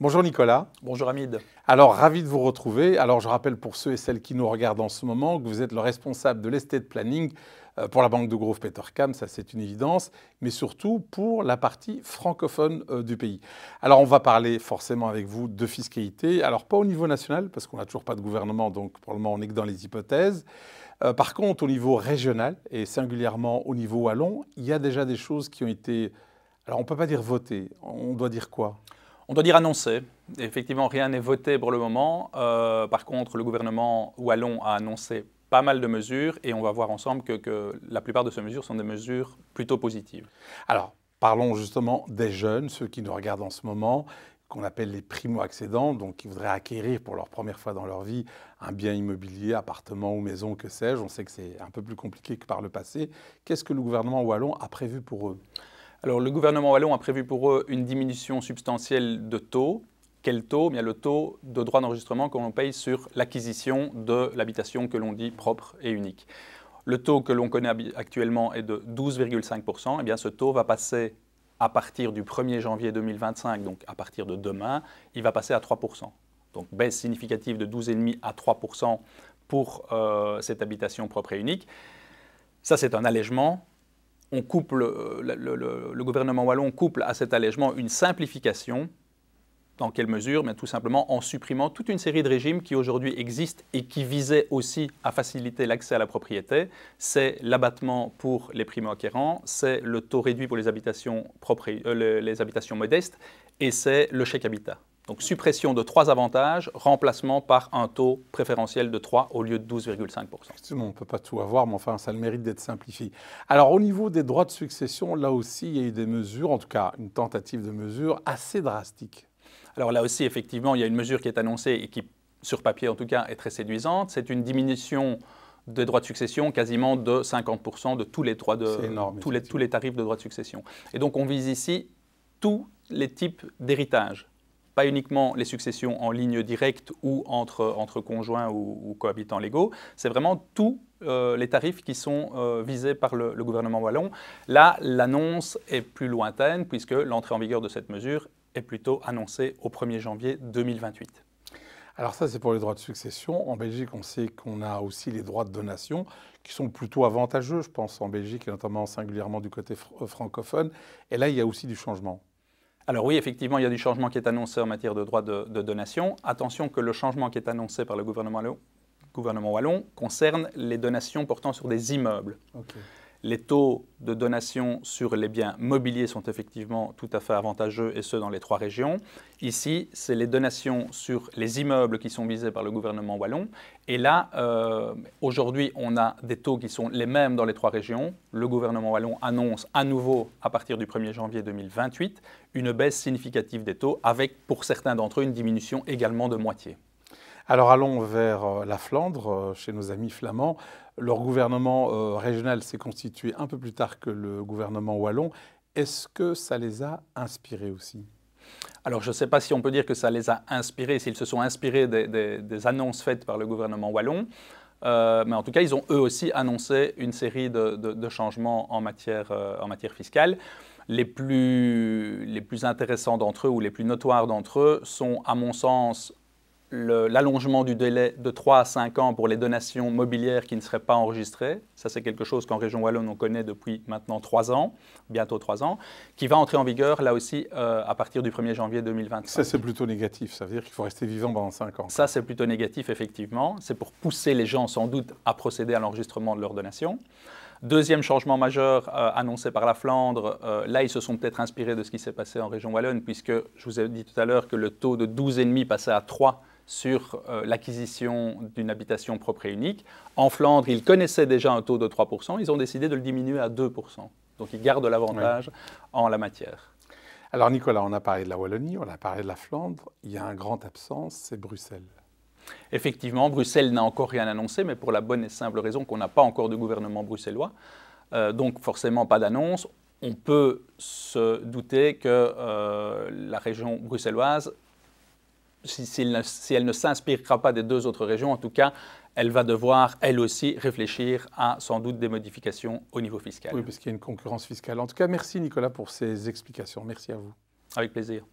Bonjour Nicolas. Bonjour Hamid. Alors, ravi de vous retrouver. Alors, je rappelle pour ceux et celles qui nous regardent en ce moment que vous êtes le responsable de l'estate planning euh, pour la banque de Grove Petercam, ça c'est une évidence, mais surtout pour la partie francophone euh, du pays. Alors on va parler forcément avec vous de fiscalité, alors pas au niveau national, parce qu'on n'a toujours pas de gouvernement, donc pour le moment on n'est que dans les hypothèses. Euh, par contre, au niveau régional, et singulièrement au niveau wallon, il y a déjà des choses qui ont été, alors on ne peut pas dire votées, on doit dire quoi on doit dire annoncer. Effectivement, rien n'est voté pour le moment. Euh, par contre, le gouvernement wallon a annoncé pas mal de mesures et on va voir ensemble que, que la plupart de ces mesures sont des mesures plutôt positives. Alors, parlons justement des jeunes, ceux qui nous regardent en ce moment qu'on appelle les primo-accédants, donc qui voudraient acquérir pour leur première fois dans leur vie un bien immobilier, appartement ou maison, que sais-je. On sait que c'est un peu plus compliqué que par le passé. Qu'est-ce que le gouvernement wallon a prévu pour eux alors le gouvernement wallon a prévu pour eux une diminution substantielle de taux. Quel taux eh Bien, Le taux de droit d'enregistrement que l'on paye sur l'acquisition de l'habitation que l'on dit propre et unique. Le taux que l'on connaît actuellement est de 12,5%. Eh bien, ce taux va passer à partir du 1er janvier 2025, donc à partir de demain, il va passer à 3%. Donc baisse significative de 12,5 à 3% pour euh, cette habitation propre et unique. Ça, c'est un allègement on euh, le, gouvernement wallon couple à cet allègement une simplification. Dans quelle mesure Mais tout simplement en supprimant toute une série de régimes qui aujourd'hui existent et qui visaient aussi à faciliter l'accès à la propriété. C'est l'abattement pour les primo-acquérants, c'est le taux réduit pour les habitations euh, modestes et c'est le chèque habitat. Donc suppression de trois avantages, remplacement par un taux préférentiel de 3 au lieu de 12,5%. on ne peut pas tout avoir, mais enfin, ça a le mérite d'être simplifié. Alors au niveau des droits de succession, là aussi, il y a eu des mesures, en tout cas une tentative de mesure assez drastique. Alors là aussi, effectivement, il y a une mesure qui est annoncée et qui, sur papier en tout cas, est très séduisante. C'est une diminution des droits de succession quasiment de 50% de tous les, de, tous, les, tous les tarifs de droits de succession. Et donc on vise ici tous les types d'héritage pas uniquement les successions en ligne directe ou entre, conjoints ou, cohabitants légaux, c'est vraiment tous euh, les tarifs qui sont euh, visés par le, gouvernement wallon. Là, l'annonce est plus lointaine puisque l'entrée en vigueur de cette mesure est plutôt annoncée au 1er janvier 2028. Alors ça, c'est pour les droits de succession. En Belgique, on sait qu'on a aussi les droits de donation qui sont plutôt avantageux, je pense, en Belgique et notamment singulièrement du côté euh, francophone. Et là, il y a aussi du changement. Alors oui, effectivement, il y a du changement qui est annoncé en matière de droits de, donation. Attention que le changement qui est annoncé par le gouvernement, wallon concerne les donations portant sur des immeubles. Les taux de donation sur les biens mobiliers sont effectivement tout à fait avantageux, et ce, dans les trois régions. Ici, c'est les donations sur les immeubles qui sont visés par le gouvernement wallon. Et là, euh, aujourd'hui, on a des taux qui sont les mêmes dans les trois régions. Le gouvernement wallon annonce à nouveau, à partir du 1er janvier 2028, une baisse significative des taux, avec pour certains d'entre eux une diminution également de moitié. Alors allons vers euh, la Flandre, euh, chez nos amis flamands. Leur gouvernement euh, régional s'est constitué un peu plus tard que le gouvernement wallon. Est-ce que ça les a inspirés aussi alors je ne sais pas si on peut dire que ça les a inspirés, s'ils se sont inspirés des, annonces faites par le gouvernement wallon, mais en tout cas ils ont eux aussi annoncé une série de, changements en matière, en matière fiscale. Les plus, les plus intéressants d'entre eux ou les plus notoires d'entre eux sont à mon sens l'allongement du délai de 3 à 5 ans pour les donations mobilières qui ne seraient pas enregistrées. Ça, c'est quelque chose qu'en région Wallonne, on connaît depuis maintenant 3 ans, bientôt 3 ans, qui va entrer en vigueur, là aussi, euh, à partir du 1er janvier 2023. Ça, c'est plutôt négatif. Ça veut dire qu'il faut rester vivant pendant 5 ans. Ça, c'est plutôt négatif, effectivement. C'est pour pousser les gens, sans doute, à procéder à l'enregistrement de leurs donations. Deuxième changement majeur euh, annoncé par la Flandre, euh, là ils se sont peut-être inspirés de ce qui s'est passé en région Wallonne, puisque je vous ai dit tout à l'heure que le taux de 12,5 passait à 3 sur euh, l'acquisition d'une habitation propre et unique. En Flandre, ils connaissaient déjà un taux de 3%, ils ont décidé de le diminuer à 2%. Donc ils gardent l'avantage en la matière. Alors Nicolas, on a parlé de la Wallonie, on a parlé de la Flandre, il y a un grand absence, c'est Bruxelles. Effectivement, Bruxelles n'a encore rien annoncé, mais pour la bonne et simple raison qu'on n'a pas encore de gouvernement bruxellois. Euh, donc forcément, pas d'annonce. On peut se douter que euh, la région bruxelloise, si, elle ne, si elle ne s'inspirera pas des deux autres régions, en tout cas, elle va devoir, elle aussi, réfléchir à sans doute des modifications au niveau fiscal. Oui, parce qu'il y a une concurrence fiscale. En tout cas, merci Nicolas pour ces explications. Merci à vous. Avec plaisir.